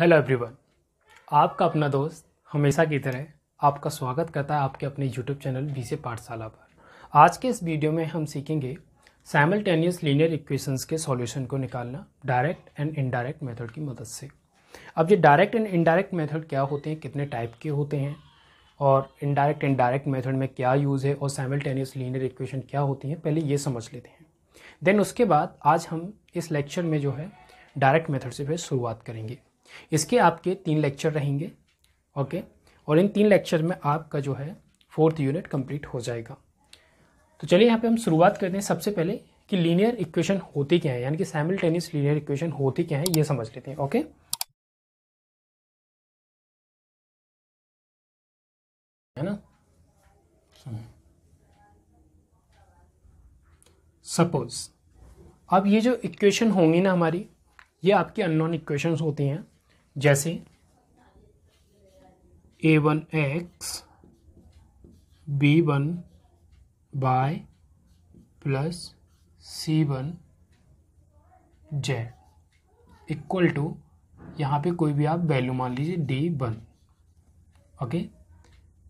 Hello everyone आपका अपना दोस्त हमेशा की तरह आपका स्वागत करता है आपके अपने यूट्यूब चैनल बी से पाठशाला पर आज के इस वीडियो में हम सीखेंगे साइमल्टेनियस लीनियर इक्वेशंस के सॉल्यूशन को निकालना डायरेक्ट एंड इनडायरेक्ट मेथड की मदद से अब ये डायरेक्ट एंड इनडायरेक्ट मेथड क्या होते हैं कितने टाइप के होते हैं और इनडायरेक्ट एंड डायरेक्ट मेथड में क्या यूज़ है और साइमल्टेनियस लीनियर इक्वेशन क्या होती हैं पहले ये समझ लेते हैं देन उसके बाद आज हम इस लेक्चर में जो है डायरेक्ट मेथड से फिर शुरुआत करेंगे इसके आपके तीन लेक्चर रहेंगे ओके और इन तीन लेक्चर में आपका जो है फोर्थ यूनिट कंप्लीट हो जाएगा तो चलिए यहाँ पे हम शुरुआत करते हैं सबसे पहले कि लीनियर इक्वेशन होती क्या है यानी कि टेनिस लीनियर इक्वेशन होती क्या है ये समझ लेते हैं ओके है ना सपोज अब ये जो इक्वेशन होंगी ना हमारी ये आपकी अननोन इक्वेशंस होती हैं जैसे A one X B one by plus C one Z equal to यहाँ पे कोई भी आप वैल्यू मान लीजिए डी वन ओके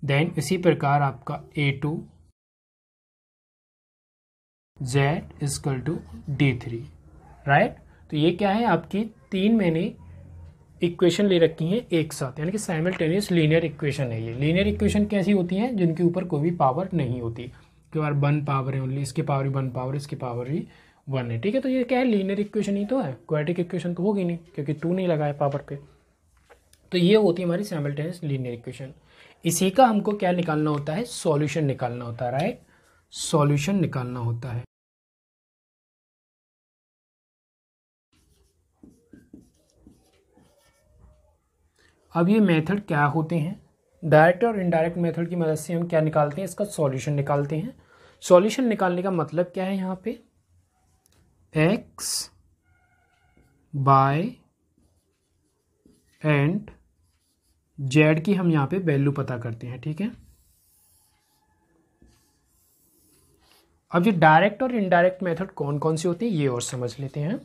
देन इसी प्रकार आपका A two Z equal to D three right तो ये क्या है आपकी तीन मैंने इक्वेशन ले रखी हैं एक साथ यानी कि साइमल्टेनियस लीनियर इक्वेशन है ये लीनियर इक्वेशन कैसी होती हैं जिनके ऊपर कोई भी पावर नहीं होती कि यार वन पावर है ओनली इसके पावर ही वन पावर इसके पावर ही वन है ठीक है तो ये क्या है लीनियर इक्वेशन ही तो है क्वाटिक इक्वेशन तो होगी नहीं क्योंकि टू नहीं लगा है पावर पे तो ये होती है हमारी साइमल्टेनियस लीनियर इक्वेशन इसी का हमको क्या निकालना होता है सॉल्यूशन निकालना होता है राइट सॉल्यूशन निकालना होता है अब ये मेथड क्या होते हैं डायरेक्ट और इनडायरेक्ट मेथड की मदद से हम क्या निकालते हैं इसका सॉल्यूशन निकालते हैं सॉल्यूशन निकालने का मतलब क्या है यहाँ पे एक्स बाय एंड जेड की हम यहाँ पे वैल्यू पता करते हैं ठीक है अब ये डायरेक्ट और इनडायरेक्ट मेथड कौन कौन से होते हैं ये और समझ लेते हैं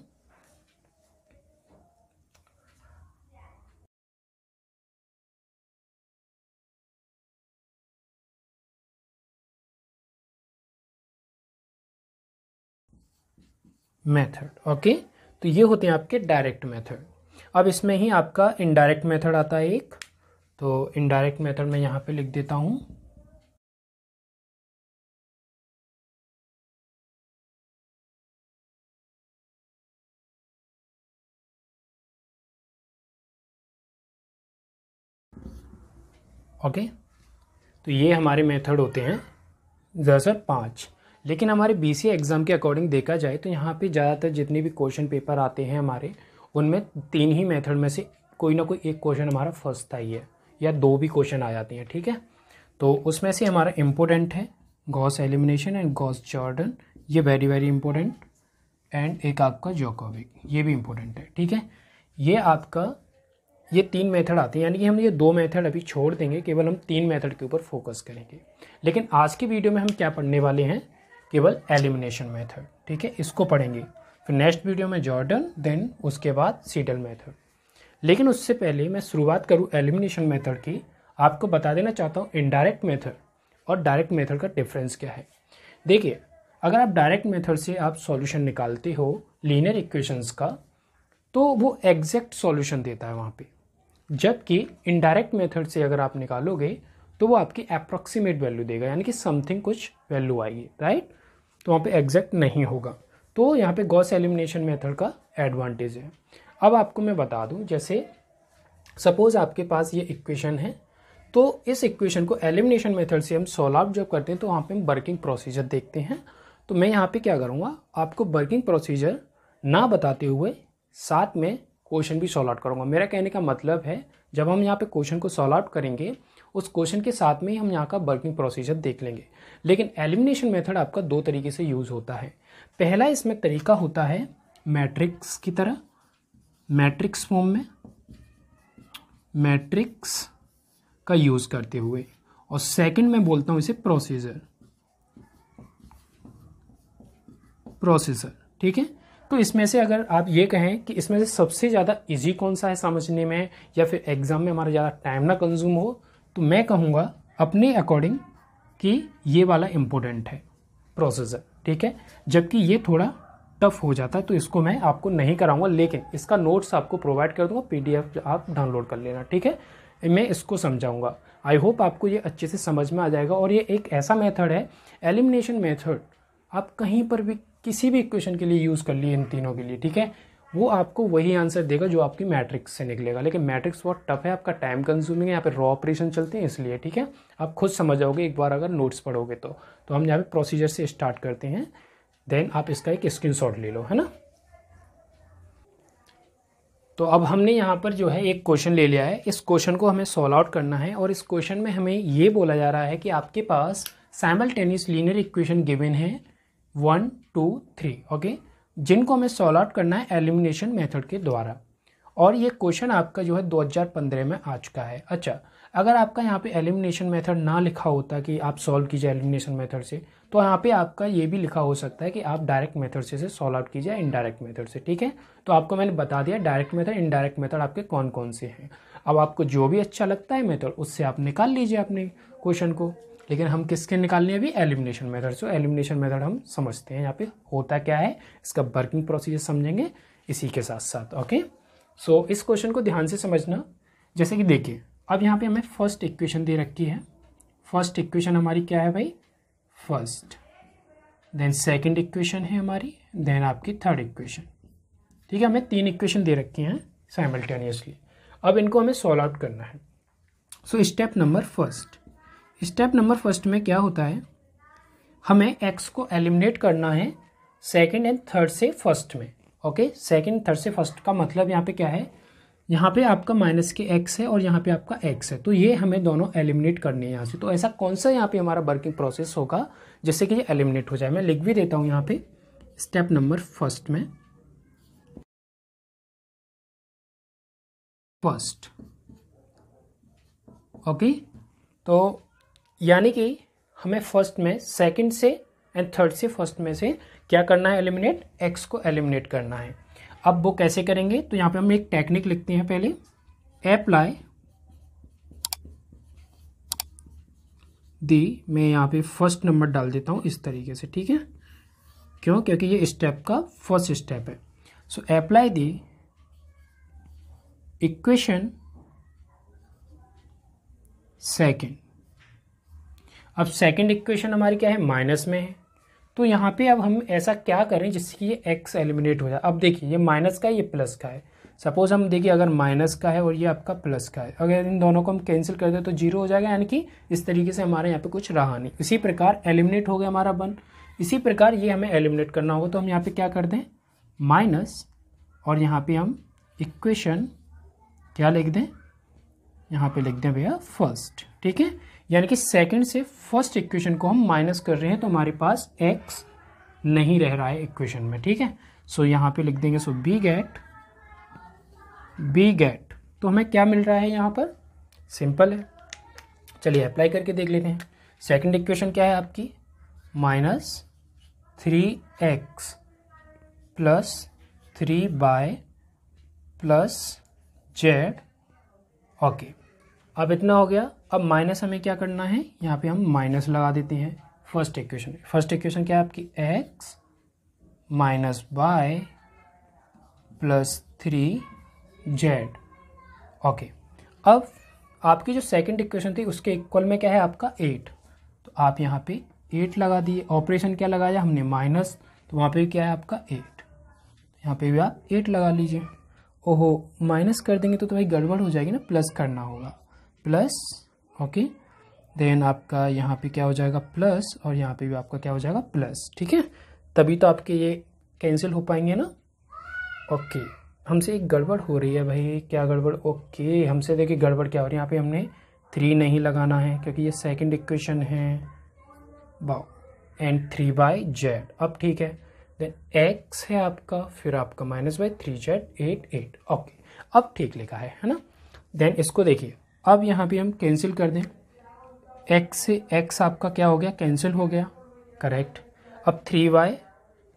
मेथड ओके तो ये होते हैं आपके डायरेक्ट मेथड अब इसमें ही आपका इनडायरेक्ट मेथड आता है एक तो इनडायरेक्ट मेथड मैं यहाँ पे लिख देता हूँ ओके okay? तो ये हमारे मेथड होते हैं दस पाँच लेकिन हमारे बी सी एग्ज़ाम के अकॉर्डिंग देखा जाए तो यहाँ पे ज़्यादातर जितने भी क्वेश्चन पेपर आते हैं हमारे उनमें तीन ही मेथड में से कोई ना कोई एक क्वेश्चन हमारा फंसता ही है या दो भी क्वेश्चन आ जाते हैं ठीक है तो उसमें से हमारा इम्पोर्टेंट है Gauss elimination and Gauss Jordan ये वेरी वेरी इंपॉर्टेंट एंड एक आपका जोकोविक ये भी इम्पोर्टेंट है ठीक है ये आपका ये तीन मेथड आते हैं यानी कि हम ये दो मेथड अभी छोड़ देंगे केवल हम तीन मेथड के ऊपर फोकस करेंगे लेकिन आज की वीडियो में हम क्या पढ़ने वाले हैं केवल एलिमिनेशन मेथड ठीक है इसको पढ़ेंगे फिर नेक्स्ट वीडियो में जॉर्डन देन उसके बाद सीडल मेथड लेकिन उससे पहले मैं शुरुआत करूँ एलिमिनेशन मेथड की आपको बता देना चाहता हूँ इनडायरेक्ट मेथड और डायरेक्ट मेथड का डिफरेंस क्या है देखिए अगर आप डायरेक्ट मेथड से आप सॉल्यूशन निकालते हो लीनियर इक्वेशंस का तो वो एग्जैक्ट सॉल्यूशन देता है वहाँ पे जबकि इनडायरेक्ट मेथड से अगर आप निकालोगे तो वो आपकी अप्रॉक्सीमेट वैल्यू देगा यानी कि समथिंग कुछ वैल्यू आएगी राइट तो वहाँ पे एग्जैक्ट नहीं होगा तो यहाँ पे गॉस एलिमिनेशन मेथड का एडवांटेज है अब आपको मैं बता दूँ जैसे सपोज़ आपके पास ये इक्वेशन है तो इस इक्वेशन को एलिमिनेशन मेथड से हम सॉल्व आउट जब करते हैं तो वहाँ पे हम वर्किंग प्रोसीजर देखते हैं तो मैं यहाँ पे क्या करूँगा आपको वर्किंग प्रोसीजर ना बताते हुए साथ में क्वेश्चन भी सॉल्व आउट करूँगा मेरा कहने का मतलब है जब हम यहाँ पे क्वेश्चन को सॉल्व आउट करेंगे उस क्वेश्चन के साथ में ही हम यहाँ का वर्किंग प्रोसीजर देख लेंगे लेकिन एलिमिनेशन मेथड आपका दो तरीके से यूज़ होता है पहला इसमें तरीका होता है मैट्रिक्स की तरह मैट्रिक्स फॉर्म में मैट्रिक्स का यूज़ करते हुए और सेकंड मैं बोलता हूँ इसे प्रोसीजर प्रोसीजर ठीक है तो इसमें से अगर आप ये कहें कि इसमें से सबसे ज़्यादा इजी कौन सा है समझने में या फिर एग्ज़ाम में हमारा ज़्यादा टाइम ना कंज्यूम हो तो मैं कहूँगा अपने अकॉर्डिंग कि ये वाला इम्पोर्टेंट है प्रोसेसर ठीक है जबकि ये थोड़ा टफ हो जाता है तो इसको मैं आपको नहीं कराऊंगा लेकिन इसका नोट्स आपको प्रोवाइड कर दूंगा पी आप डाउनलोड कर लेना ठीक है मैं इसको समझाऊंगा आई होप आपको ये अच्छे से समझ में आ जाएगा और ये एक ऐसा मेथड है एलिमिनेशन मेथड आप कहीं पर भी किसी भी इक्वेशन के लिए यूज़ कर लिए इन तीनों के लिए ठीक है वो आपको वही आंसर देगा जो आपकी मैट्रिक्स से निकलेगा लेकिन मैट्रिक्स बहुत टफ है आपका टाइम कंज्यूमिंग है यहाँ पे रॉ ऑपरेशन चलते हैं इसलिए ठीक है आप खुद समझ जाओगे एक बार अगर नोट्स पढ़ोगे तो तो हम यहाँ पे प्रोसीजर से स्टार्ट करते हैं देन आप इसका एक स्क्रीन ले लो है ना तो अब हमने यहाँ पर जो है एक क्वेश्चन ले लिया है इस क्वेश्चन को हमें सॉल्व आउट करना है और इस क्वेश्चन में हमें ये बोला जा रहा है कि आपके पास टेनिस लीनियर इक्वेशन गिवन है वन टू थ्री ओके जिनको हमें सॉल्व आउट करना है एलिमिनेशन मेथड के द्वारा और ये क्वेश्चन आपका जो है 2015 में आ चुका है अच्छा अगर आपका यहाँ पे एलिमिनेशन मेथड ना लिखा होता कि आप सॉल्व कीजिए एलिमिनेशन मेथड से तो यहाँ पे आपका ये भी लिखा हो सकता है कि आप डायरेक्ट मेथड से सॉल्व आउट कीजिए इनडायरेक्ट मेथड से ठीक है तो आपको मैंने बता दिया डायरेक्ट मेथड इनडायरेक्ट मेथड आपके कौन कौन से हैं अब आपको जो भी अच्छा लगता है मेथड उससे आप निकाल लीजिए अपने क्वेश्चन को लेकिन हम किसके निकालने हैं अभी elimination method so elimination method हम समझते हैं यहाँ पे होता क्या है इसका वर्किंग प्रोसीजर समझेंगे इसी के साथ साथ ओके सो so, इस क्वेश्चन को ध्यान से समझना जैसे कि देखिए अब यहाँ पे हमें फर्स्ट इक्वेशन दे रखी है फर्स्ट इक्वेशन हमारी क्या है भाई फर्स्ट देन सेकेंड इक्वेशन है हमारी देन आपकी थर्ड इक्वेशन ठीक है हमें तीन इक्वेशन दे रखी हैं साइमल्टेनियसली अब इनको हमें सॉल्व आउट करना है so step number first step number first में क्या होता है हमें एक्स को एलिमिनेट करना है सेकेंड एंड थर्ड से फर्स्ट में ओके सेकेंड थर्ड से फर्स्ट का मतलब यहाँ पे क्या है यहाँ पे आपका माइनस के एक्स है और यहाँ पे आपका एक्स है तो ये हमें दोनों एलिमिनेट करने हैं यहाँ से तो ऐसा कौन सा यहाँ पे हमारा वर्किंग प्रोसेस होगा जिससे कि ये एलिमिनेट हो जाए मैं लिख भी देता हूँ यहाँ पे स्टेप नंबर फर्स्ट में फर्स्ट ओके तो यानी कि हमें फर्स्ट में सेकंड से एंड थर्ड से फर्स्ट में से क्या करना है एलिमिनेट एक्स को एलिमिनेट करना है अब वो कैसे करेंगे तो यहाँ पे हम एक टेक्निक लिखते हैं पहले अप्लाई दी मैं यहाँ पे फर्स्ट नंबर डाल देता हूँ इस तरीके से ठीक है क्यों क्योंकि ये स्टेप का फर्स्ट स्टेप है so apply the equation second अब सेकंड इक्वेशन हमारी क्या है माइनस में है तो यहाँ पे अब हम ऐसा क्या करें जिससे कि ये एक्स एलिमिनेट हो जाए अब देखिए ये माइनस का है ये प्लस का है सपोज़ हम देखिए अगर माइनस का है और ये आपका प्लस का है अगर इन दोनों को हम कैंसिल कर दें तो जीरो हो जाएगा यानी कि इस तरीके से हमारे यहाँ पे कुछ रहा नहीं इसी प्रकार एलिमिनेट हो गया हमारा वन इसी प्रकार ये हमें एलिमिनेट करना होगा तो हम यहाँ पर क्या कर दें माइनस और यहाँ पर हम इक्वेशन क्या लिख दें यहाँ पर लिख दें भैया फर्स्ट ठीक है यानी कि सेकंड से फर्स्ट इक्वेशन को हम माइनस कर रहे हैं तो हमारे पास एक्स नहीं रह रहा है इक्वेशन में ठीक है सो so, यहाँ पे लिख देंगे so B get B get तो हमें क्या मिल रहा है यहाँ पर सिंपल है चलिए अप्लाई करके देख लेते हैं सेकंड इक्वेशन क्या है आपकी minus three x plus three by plus Z okay अब इतना हो गया अब माइनस हमें क्या करना है यहाँ पे हम माइनस लगा देते हैं फर्स्ट इक्वेशन में फर्स्ट इक्वेशन क्या है आपकी X minus by plus three Z okay अब आपकी जो सेकंड इक्वेशन थी उसके इक्वल में क्या है आपका एट तो आप यहाँ पे एट लगा दिए ऑपरेशन क्या लगाया हमने माइनस तो वहाँ पे क्या है आपका एट यहाँ पे भी आप एट लगा लीजिए ओहो माइनस कर देंगे तो, तो भाई गड़बड़ हो जाएगी ना प्लस करना होगा प्लस ओके देन आपका यहाँ पे क्या हो जाएगा प्लस और यहाँ पे भी आपका क्या हो जाएगा प्लस ठीक है तभी तो आपके ये कैंसिल हो पाएंगे ना ओके हमसे एक गड़बड़ हो रही है भाई क्या गड़बड़ ओके हमसे देखिए गड़बड़ क्या हो रही है यहाँ पे हमने थ्री नहीं लगाना है क्योंकि ये सेकंड इक्वेशन है वाह एंड थ्री बाई जेड अब ठीक है देन एक्स है आपका फिर आपका minus by three Z eight eight okay अब ठीक लिखा है है ना देन इसको देखिए अब यहाँ पे हम कैंसिल कर दें एक्स से एक्स आपका क्या हो गया कैंसिल हो गया करेक्ट अब three Y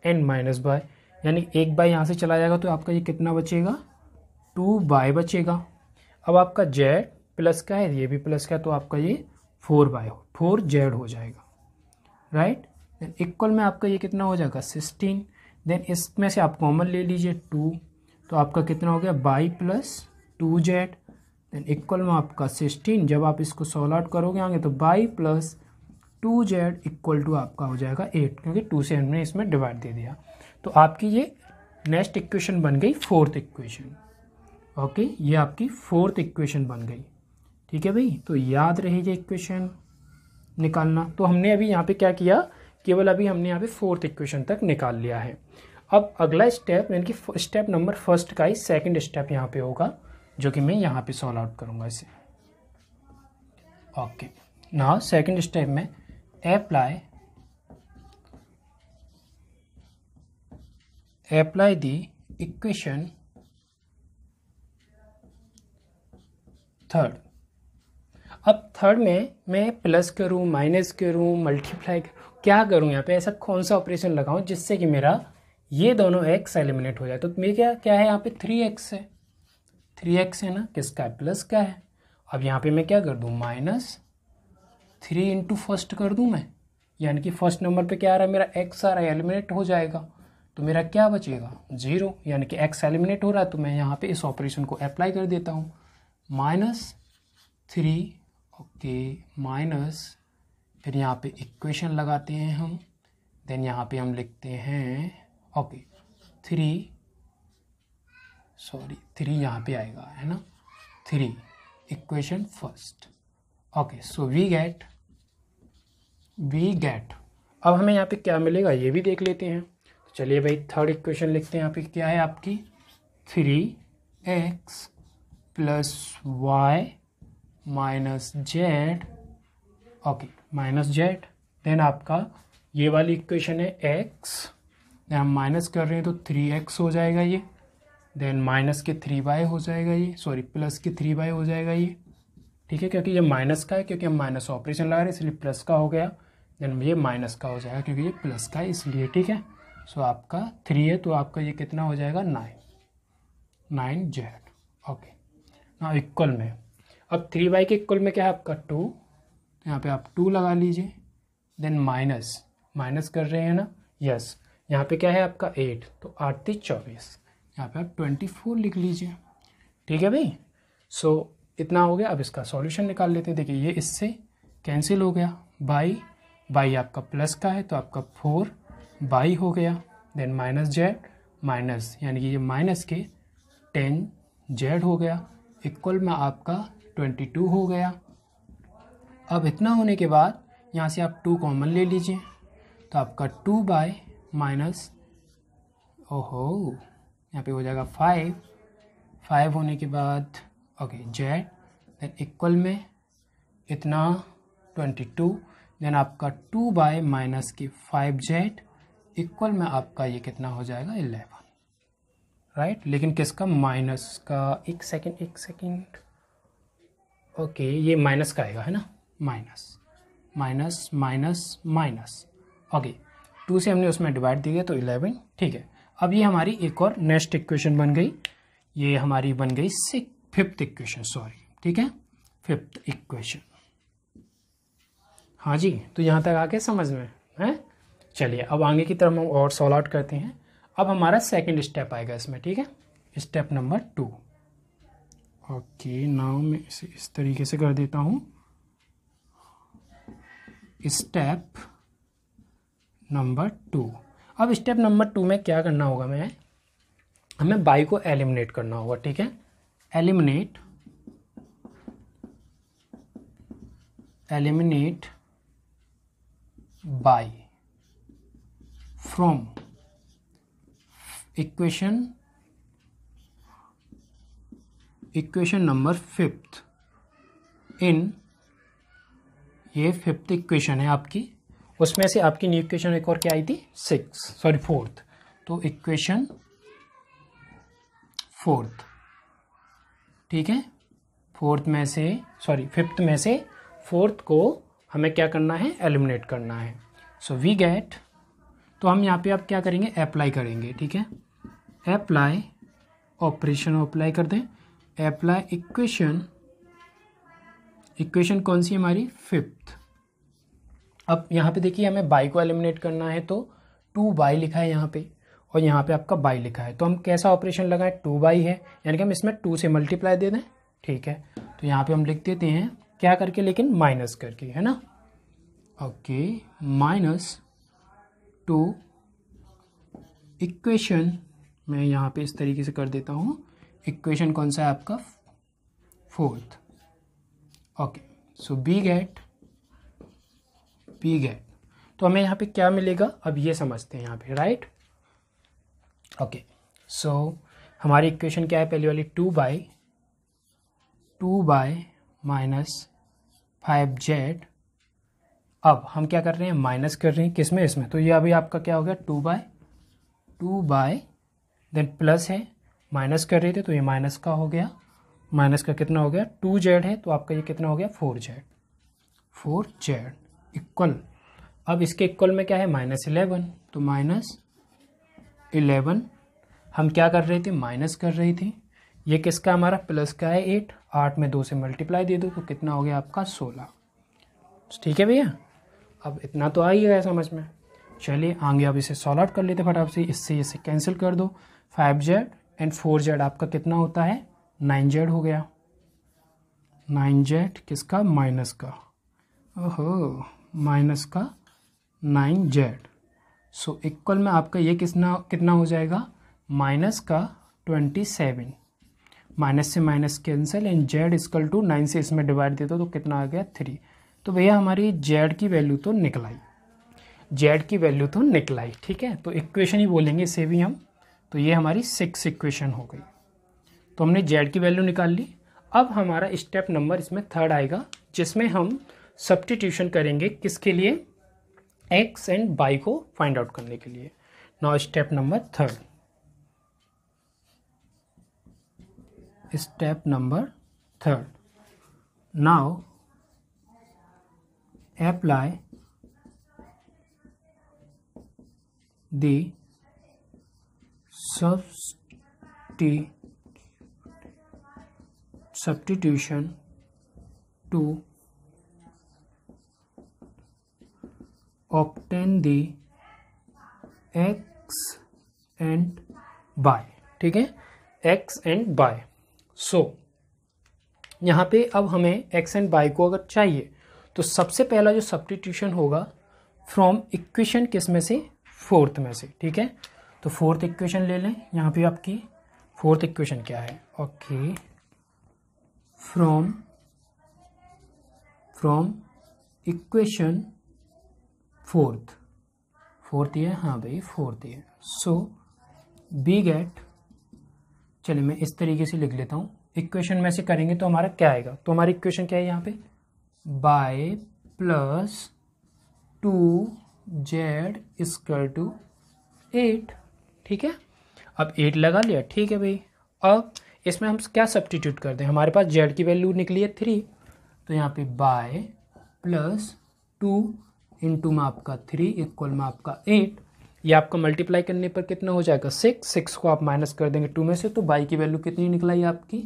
and minus by यानी एक बाई यहाँ से चला जाएगा तो आपका ये कितना बचेगा टू बाय बचेगा अब आपका जेड प्लस का है ये भी प्लस का है तो आपका ये फोर बाय फोर जेड हो जाएगा राइट देन इक्वल में आपका ये कितना हो जाएगा सिक्सटीन देन इसमें से आप कॉमन ले लीजिए टू तो आपका कितना हो गया by plus two Z then equal में आपका सिक्सटीन जब आप इसको सॉल्व आउट करोगे आगे तो y plus two z equal to आपका हो जाएगा एट क्योंकि टू से हमने इसमें डिवाइड दे दिया तो आपकी ये नेक्स्ट इक्वेशन बन गई फोर्थ इक्वेशन ओके ये आपकी फोर्थ इक्वेशन बन गई ठीक है भाई तो याद रहे ये इक्वेशन निकालना तो हमने अभी यहाँ पे क्या किया केवल अभी हमने यहाँ पे फोर्थ इक्वेशन तक निकाल लिया है अब अगला स्टेप यानी कि स्टेप नंबर फर्स्ट का ही सेकंड स्टेप यहाँ पे होगा जो कि मैं यहाँ पे सॉल्व आउट करूँगा इसे ओके नाउ सेकंड स्टेप में apply apply the equation third अब थर्ड में मैं प्लस करूं माइनस करूं मल्टीप्लाई करूं क्या करूं यहाँ पे ऐसा कौन सा ऑपरेशन लगाऊं जिससे कि मेरा ये दोनों एक्स एलिमिनेट हो जाए तो मेरे क्या क्या है यहाँ पे थ्री एक्स है थ्री एक्स है ना किसका है प्लस का है अब यहाँ पे मैं क्या कर दूँ माइनस थ्री इंटू फर्स्ट कर दूँ मैं यानी कि फर्स्ट नंबर पे क्या आ रहा है मेरा एक्स आ रहा है एलिमिनेट हो जाएगा तो मेरा क्या बचेगा जीरो यानी कि एक्स एलिमिनेट हो रहा है तो मैं यहाँ पे इस ऑपरेशन को अप्लाई कर देता हूँ माइनस थ्री ओके माइनस फिर यहाँ पे इक्वेशन लगाते हैं हम देन यहाँ पे हम लिखते हैं ओके थ्री सॉरी थ्री यहाँ पे आएगा है ना three equation first okay so we get we get अब हमें यहाँ पे क्या मिलेगा ये भी देख लेते हैं तो चलिए भाई थर्ड इक्वेशन लिखते हैं यहाँ पे क्या है आपकी three x plus y minus z okay minus z then आपका ये वाली इक्वेशन है एक्स हम माइनस कर रहे हैं तो थ्री एक्स हो जाएगा ये देन माइनस के थ्री बाय हो जाएगा ये सॉरी प्लस के थ्री बाय हो जाएगा ये ठीक है क्योंकि ये माइनस का है क्योंकि हम माइनस ऑपरेशन लगा रहे हैं इसलिए प्लस का हो गया देन ये माइनस का हो जाएगा क्योंकि ये प्लस का है इसलिए ठीक है सो आपका थ्री है तो आपका ये कितना हो जाएगा नाइन नाइन जेड ओके ना इक्वल में अब थ्री बाई के इक्वल में क्या है आपका टू तो यहाँ पे आप टू लगा लीजिए देन माइनस माइनस कर रहे हैं ना यस यहाँ पे क्या है आपका एट तो आठ तीस चौबीस यहाँ पे आप ट्वेंटी फोर लिख लीजिए ठीक है भाई सो so, इतना हो गया अब इसका सॉल्यूशन निकाल लेते हैं देखिए ये इससे कैंसिल हो गया बाई बाई आपका प्लस का है तो आपका फोर बाई हो गया देन माइनस जेड माइनस यानी कि ये माइनस के टेन जेड हो गया इक्वल में आपका ट्वेंटी टू हो गया अब इतना होने के बाद यहाँ से आप टू कॉमन ले लीजिए तो आपका टू बाय माइनस ओहो यहाँ पे हो जाएगा फाइव फाइव होने के बाद ओके जेड देन इक्वल में इतना ट्वेंटी टू देन आपका टू बाय माइनस की फाइव जेड इक्वल में आपका ये कितना हो जाएगा इलेवन राइट right? लेकिन किसका माइनस का एक सेकेंड एक सेकेंड ओके ये माइनस का आएगा है ना minus minus minus minus okay two से हमने उसमें डिवाइड दी है तो इलेवन ठीक है अब ये हमारी एक और नेक्स्ट इक्वेशन बन गई ये हमारी बन गई सिक्स फिफ्थ इक्वेशन सॉरी ठीक है फिफ्थ इक्वेशन हाँ जी तो यहाँ तक आके समझ में है चलिए अब आगे की तरफ हम और सॉल्व आउट करते हैं अब हमारा सेकंड स्टेप आएगा इसमें ठीक है step number two okay now मैं इसे इस तरीके से कर देता हूँ स्टेप नंबर टू अब स्टेप नंबर टू में क्या करना होगा मैं हमें बाई को एलिमिनेट करना होगा ठीक है eliminate eliminate y from equation equation number fifth in ये फिफ्थ इक्वेशन है आपकी उसमें से आपकी न्यू इक्वेशन एक और क्या आई थी सिक्स सॉरी फोर्थ तो इक्वेशन फोर्थ ठीक है फोर्थ में से सॉरी फिफ्थ में से फोर्थ को हमें क्या करना है एलिमिनेट करना है सो वी गेट तो हम यहाँ पे आप क्या करेंगे अप्लाई करेंगे ठीक है अप्लाई ऑपरेशन अप्लाई कर दें अप्लाई इक्वेशन इक्वेशन कौन सी हमारी फिफ्थ अब यहाँ पे देखिए हमें बाई को एलिमिनेट करना है तो टू बाई लिखा है यहाँ पे और यहाँ पे आपका बाई लिखा है तो हम कैसा ऑपरेशन लगाएं टू बाई है यानी कि हम इसमें टू से मल्टीप्लाई दे दें ठीक है तो यहाँ पे हम लिख देते हैं क्या करके लेकिन माइनस करके है ना ओके माइनस टू इक्वेशन मैं यहाँ पे इस तरीके से कर देता हूँ इक्वेशन कौन सा है आपका fourth okay so B get we get तो हमें यहाँ पे क्या मिलेगा अब ये समझते हैं यहाँ पे राइट ओके सो हमारी इक्वेशन क्या है पहली वाली two y two y minus five z अब हम क्या कर रहे हैं माइनस कर रहे हैं किस में इसमें तो ये अभी आपका क्या हो गया two y two y then plus है माइनस कर रहे थे तो ये माइनस का हो गया माइनस का कितना हो गया टू जेड है तो आपका ये कितना हो गया four z four z equal अब इसके इक्वल में क्या है माइनस इलेवन तो माइनस इलेवन हम क्या कर रहे थे माइनस कर रही थी ये किसका हमारा प्लस का है एट आठ में दो से मल्टीप्लाई दे दो तो कितना हो गया आपका सोलह ठीक है भैया अब इतना तो आ ही गया समझ में चलिए आगे अब इसे सॉल्व आउट कर लेते फटाफट से इससे इसे कैंसिल कर दो five z and four z आपका कितना होता है नाइन जेड हो गया नाइन जेड किसका माइनस का ओहो माइनस का नाइन जेड सो इक्वल में आपका ये कितना कितना हो जाएगा माइनस का ट्वेंटी सेवन माइनस से minus cancel and z equal to nine से इसमें डिवाइड देते दो तो कितना आ गया थ्री तो भैया हमारी जेड की वैल्यू तो निकल आई जेड की वैल्यू तो निकल आई ठीक है तो इक्वेशन ही बोलेंगे इसे भी हम तो ये हमारी सिक्स इक्वेशन हो गई तो हमने जेड की वैल्यू निकाल ली अब हमारा स्टेप नंबर इसमें थर्ड आएगा जिसमें हम सब्टीट्यूशन करेंगे किसके लिए एक्स एंड बाई को फाइंड आउट करने के लिए now step number third step number third now apply the substitution to obtain the x and y ठीक है एक्स एंड बाय सो यहाँ पे अब हमें एक्स एंड बाय को अगर चाहिए तो सबसे पहला जो सब्टीट्यूशन होगा फ्रॉम इक्वेशन किस में से फोर्थ में से ठीक है तो फोर्थ इक्वेशन ले लें यहाँ पे आपकी फोर्थ इक्वेशन क्या है okay from from equation fourth fourth year हाँ भाई fourth year so B get चलिए मैं इस तरीके से लिख लेता हूँ इक्वेशन में से करेंगे तो हमारा क्या आएगा तो हमारी इक्वेशन क्या है यहाँ पे y plus two z square to eight ठीक है अब एट लगा लिया ठीक है भाई अब इसमें हम क्या सब्सटीट्यूट करते हैं हमारे पास जेड की वैल्यू निकली है थ्री तो यहाँ पे बाय प्लस टू इंटू में आपका थ्री इक्वल में आपका एट ये आपका मल्टीप्लाई करने पर कितना हो जाएगा सिक्स सिक्स को आप माइनस कर देंगे टू में से तो बाई की वैल्यू कितनी निकलाई आपकी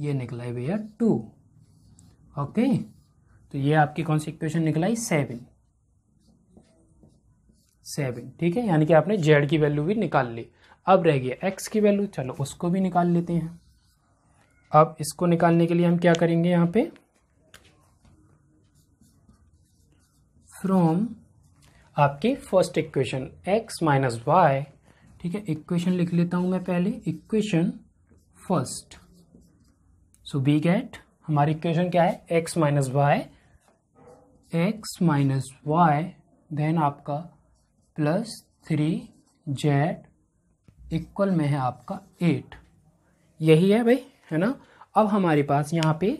ये निकलाई भैया टू ओके तो ये आपकी कौन सी इक्वेशन निकलाई सेवन सेवन ठीक है यानी कि आपने जेड की वैल्यू भी निकाल ली अब रह गया एक्स की वैल्यू चलो उसको भी निकाल लेते हैं अब इसको निकालने के लिए हम क्या करेंगे यहाँ पे फ्रॉम आपके first equation x minus y ठीक है इक्वेशन लिख लेता हूं मैं पहले equation first so B get हमारी इक्वेशन क्या है x minus y x minus y then आपका प्लस थ्री जेड इक्वल में है आपका एट यही है भाई है ना अब हमारे पास यहाँ पे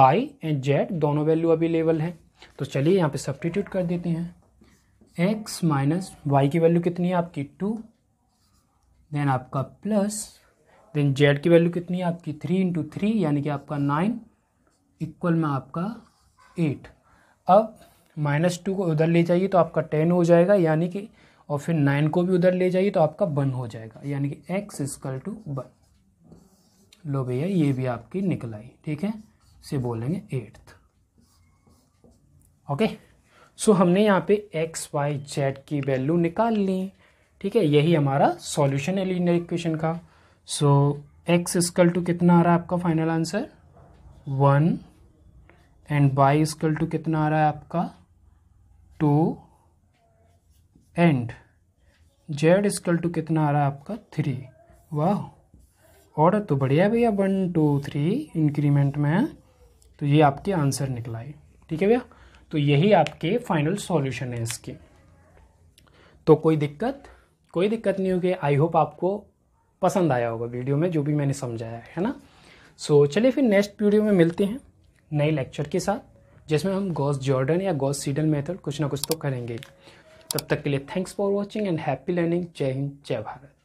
बाई एंड जेड दोनों वैल्यू अवेलेबल है तो चलिए यहाँ पे सब्टीट्यूट कर देते हैं एक्स माइनस वाई की वैल्यू कितनी है आपकी टू देन आपका प्लस देन जेड की वैल्यू कितनी है आपकी थ्री इंटू थ्री यानी कि आपका नाइन इक्वल में आपका एट अब माइनस टू को उधर ले जाइए तो आपका टेन हो जाएगा यानी कि और फिर नाइन को भी उधर ले जाइए तो आपका वन हो जाएगा यानी कि एक्स इजकल टू वन लो भैया ये भी आपकी निकल आई ठीक है इसे बोलेंगे एट्थ ओके सो हमने यहाँ पे एक्स वाई जेड की वैल्यू निकाल ली ठीक है यही हमारा सॉल्यूशन है लीनियर इक्वेशन का सो एक्स स्कल टू कितना आ रहा है आपका final answer one and y equal to कितना आ रहा है आपका two and z equal to कितना आ रहा है आपका थ्री वाह ऑर्डर तो बढ़िया भैया वन टू थ्री इंक्रीमेंट में है तो ये आपके आंसर निकला है ठीक है भैया तो यही आपके फाइनल सॉल्यूशन है इसके तो कोई दिक्कत कोई दिक्कत नहीं होगी आई होप आपको पसंद आया होगा वीडियो में जो भी मैंने समझाया है ना सो so, चलिए फिर नेक्स्ट वीडियो में मिलते हैं नए लेक्चर के साथ जिसमें हम गॉस जॉर्डन या गॉस सीडल मेथड कुछ ना कुछ तो करेंगे तब तक के लिए thanks for watching and happy learning जय हिंद जय भारत